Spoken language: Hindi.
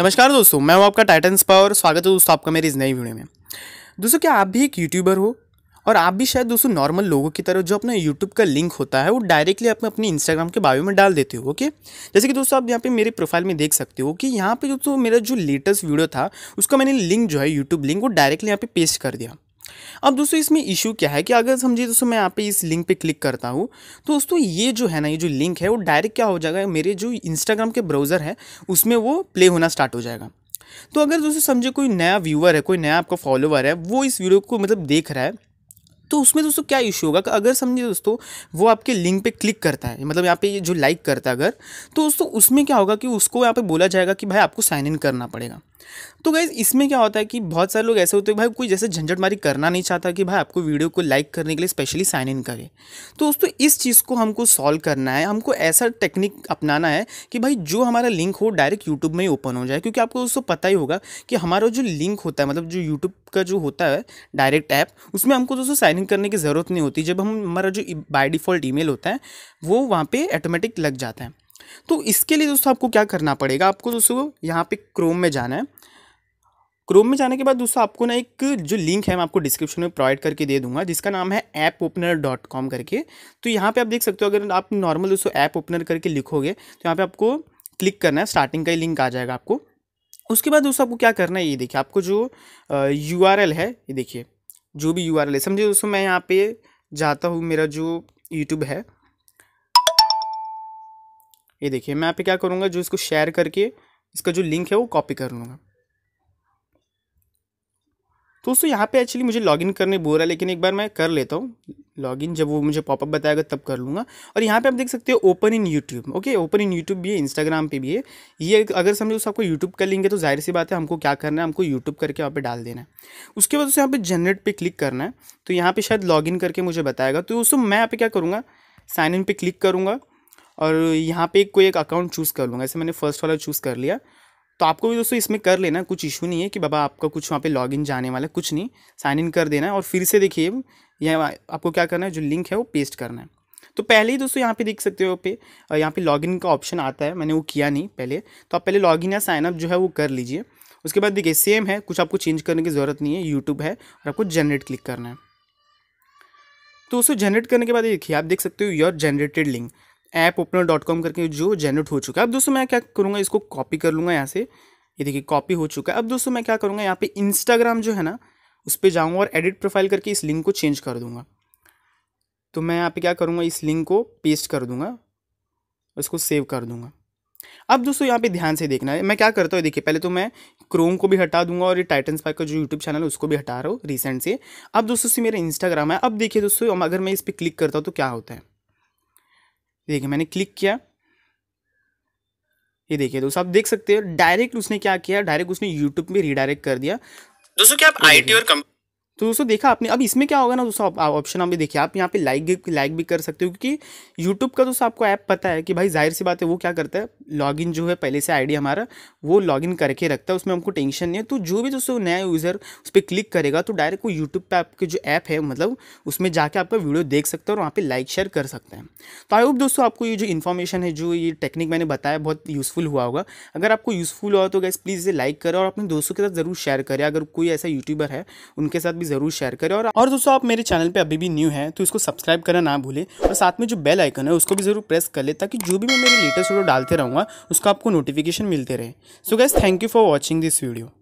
नमस्कार दोस्तों मैं हूं आपका टाइटन स्पा और स्वागत है दोस्तों आपका मेरी इस नई वीडियो में दोस्तों क्या आप भी एक यूट्यूबर हो और आप भी शायद दोस्तों नॉर्मल लोगों की तरह जो अपना यूट्यूब का लिंक होता है वो डायरेक्टली आप अपने इंस्टाग्राम के बायो में डाल देते हो ओके जैसे कि दोस्तों आप यहाँ पे मेरे प्रोफाइल में देख सकते हो कि यहाँ पे दोस्तों मेरा जो लेटेस्ट वीडियो था उसका मैंने लिंक जो है यूट्यूब लिंक वो डायरेक्टली यहाँ पे पेस्ट कर दिया अब दोस्तों इसमें इशू क्या है कि अगर समझिए दोस्तों मैं यहाँ पे इस लिंक पे क्लिक करता हूँ तो दोस्तों ये जो है ना ये जो लिंक है वो डायरेक्ट क्या हो जाएगा मेरे जो इंस्टाग्राम के ब्राउज़र है उसमें वो प्ले होना स्टार्ट हो जाएगा तो अगर दोस्तों समझे कोई नया व्यूअर है कोई नया आपका फॉलोअर है वो इस वीडियो को मतलब देख रहा है तो उसमें दोस्तों क्या इशू होगा कि अगर समझिए दोस्तों वो आपके लिंक पे क्लिक करता है मतलब यहाँ पे जो लाइक करता है अगर तो दोस्तों उसमें क्या होगा कि उसको यहाँ पे बोला जाएगा कि भाई आपको साइन इन करना पड़ेगा तो गाइज़ इसमें क्या होता है कि बहुत सारे लोग ऐसे होते हैं भाई कोई जैसे झंझट मारी करना नहीं चाहता कि भाई आपको वीडियो को लाइक करने के लिए स्पेशली साइन इन करें तो दोस्तों इस चीज़ को हमको सॉल्व करना है हमको ऐसा टेक्निक अपनाना है कि भाई जो हमारा लिंक हो डायरेक्ट यूट्यूब में ही ओपन हो जाए क्योंकि आपको दोस्तों पता ही होगा कि हमारा जो लिंक होता है मतलब जो यूट्यूब का जो होता है डायरेक्ट ऐप उसमें हमको दोस्तों साइन इन करने की ज़रूरत नहीं होती जब हम हमारा जो बाई डिफ़ॉल्ट ई होता है वो वहाँ पर ऑटोमेटिक लग जाता है तो इसके लिए दोस्तों आपको क्या करना पड़ेगा आपको दोस्तों यहाँ पे क्रोम में जाना है क्रोम में जाने के बाद दोस्तों आपको ना एक जो लिंक है मैं आपको डिस्क्रिप्शन में प्रोवाइड करके दे दूंगा जिसका नाम है ऐप ओपनर डॉट कॉम करके तो यहाँ पे आप देख सकते हो अगर आप नॉर्मल दोस्तों ऐप ओपनर करके लिखोगे तो यहाँ पे आपको क्लिक करना है स्टार्टिंग का ही लिंक आ जाएगा आपको उसके बाद दोस्तों आपको क्या करना है ये देखिए आपको जो यू है ये देखिए जो भी यू है समझिए दोस्तों मैं यहाँ पर जाता हूँ मेरा जो यूट्यूब है ये देखिए मैं यहाँ पे क्या करूँगा जो इसको शेयर करके इसका जो लिंक है वो कॉपी कर लूँगा दोस्तों यहाँ पे एक्चुअली मुझे लॉगिन करने बोल रहा है लेकिन एक बार मैं कर लेता हूँ लॉगिन जब वो मुझे पॉपअप बताएगा तब कर लूँगा और यहाँ पे आप देख सकते हो open in YouTube okay open in YouTube भी है इंस्टाग्राम पे भी है ये अगर समझो उस आपको यूट्यूब का लिंक है तो जाहिर सी बात है हमको क्या करना है हमको यूट्यूब करके वहाँ पर डाल देना है उसके बाद उसे यहाँ पर जनरेट पर क्लिक करना है तो यहाँ पर शायद लॉग करके मुझे बताएगा तो दोस्तों मैं यहाँ पर क्या करूँगा साइन इन पर क्लिक करूँगा और यहाँ पे कोई एक अकाउंट चूज़ कर लूँगा ऐसे मैंने फर्स्ट वाला चूज़ कर लिया तो आपको भी दोस्तों इसमें कर लेना कुछ इशू नहीं है कि बाबा आपका कुछ वहाँ पे लॉगिन जाने वाला है कुछ नहीं साइन इन कर देना है और फिर से देखिए यहाँ आपको क्या करना है जो लिंक है वो पेस्ट करना है तो पहले ही दोस्तों यहाँ पे देख सकते हो पे यहाँ पे लॉगिन का ऑप्शन आता है मैंने वो किया नहीं पहले तो आप पहले लॉगिन या साइनअप जो है वो कर लीजिए उसके बाद देखिए सेम है कुछ आपको चेंज करने की ज़रूरत नहीं है यूट्यूब है और आपको जनरेट क्लिक करना है तो उसको जनरेट करने के बाद देखिए आप देख सकते हो your generated link app opener dot com करके जो जनरेट हो चुका है अब दोस्तों मैं क्या करूँगा इसको कॉपी कर लूँगा यहाँ से ये देखिए कॉपी हो चुका है अब दोस्तों मैं क्या करूँगा यहाँ पे इंस्टाग्राम जो है ना उस पर जाऊँगा और एडिट प्रोफाइल करके इस लिंक को चेंज कर दूँगा तो मैं यहाँ पे क्या करूँगा इस लिंक को पेस्ट कर दूँगा इसको सेव कर दूँगा अब दोस्तों यहाँ पे ध्यान से देखना है मैं क्या करता हूँ देखिए पहले तो मैं क्रोम को भी हटा दूंगा और ये टाइटन स्पाइक का जो यूट्यूब चैनल है उसको भी हटा रहा हूँ रिसेंट से अब दोस्तों से मेरा इंस्टाग्राम है अब देखिए दोस्तों अगर मैं इस पर क्लिक करता हूँ तो क्या होता है देखिए मैंने क्लिक किया ये देखिए दोस्तों आप देख सकते हो डायरेक्ट उसने क्या किया डायरेक्ट उसने यूट्यूब में रिडायरेक्ट कर दिया दोस्तों क्या आप आई और कम तो दोस्तों देखा आपने अब इसमें क्या होगा ना दोस्तों ऑप्शन आप देखिए आप यहाँ पे लाइक लाइक भी कर सकते हो क्योंकि यूट्यूब का दोस्तों आपको ऐप पता है कि भाई जाहिर सी बात है वो क्या करता है लॉगिन जो है पहले से आईडी हमारा वो लॉगिन करके रखता है उसमें हमको टेंशन नहीं है तो जो भी दोस्तों नया यूज़र उस पर क्लिक करेगा तो डायरेक्ट वो यूट्यूब पर आपके जो ऐप है मतलब उसमें जाके आपका वीडियो देख सकता है और वहाँ पर लाइक शेयर कर सकते हैं तो आई होप दोस्तों आपको ये जो इन्फॉर्मेशन है जो ये टेक्निक मैंने बताया बहुत यूज़फुल हुआ होगा अगर आपको यूज़फुल हुआ तो गैस प्लीज़ इसे लाइक करें और अपने दोस्तों के साथ ज़रूर शेयर करें अगर कोई ऐसा यूट्यूबर है उनके साथ भी ज़रूर शेयर करें और और दोस्तों आप मेरे चैनल पर अभी भी न्यू है तो इसको सब्सक्राइब करना ना भूलें और साथ में जो बेल आइकन है उसको भी ज़रूर प्रेस कर ले ताकि जो भी मैं मेरे लेटेस्ट वीडियो डालते रहूँगा दूंगा उसका आपको नोटिफिकेशन मिलते रहे so guys thank you for watching this video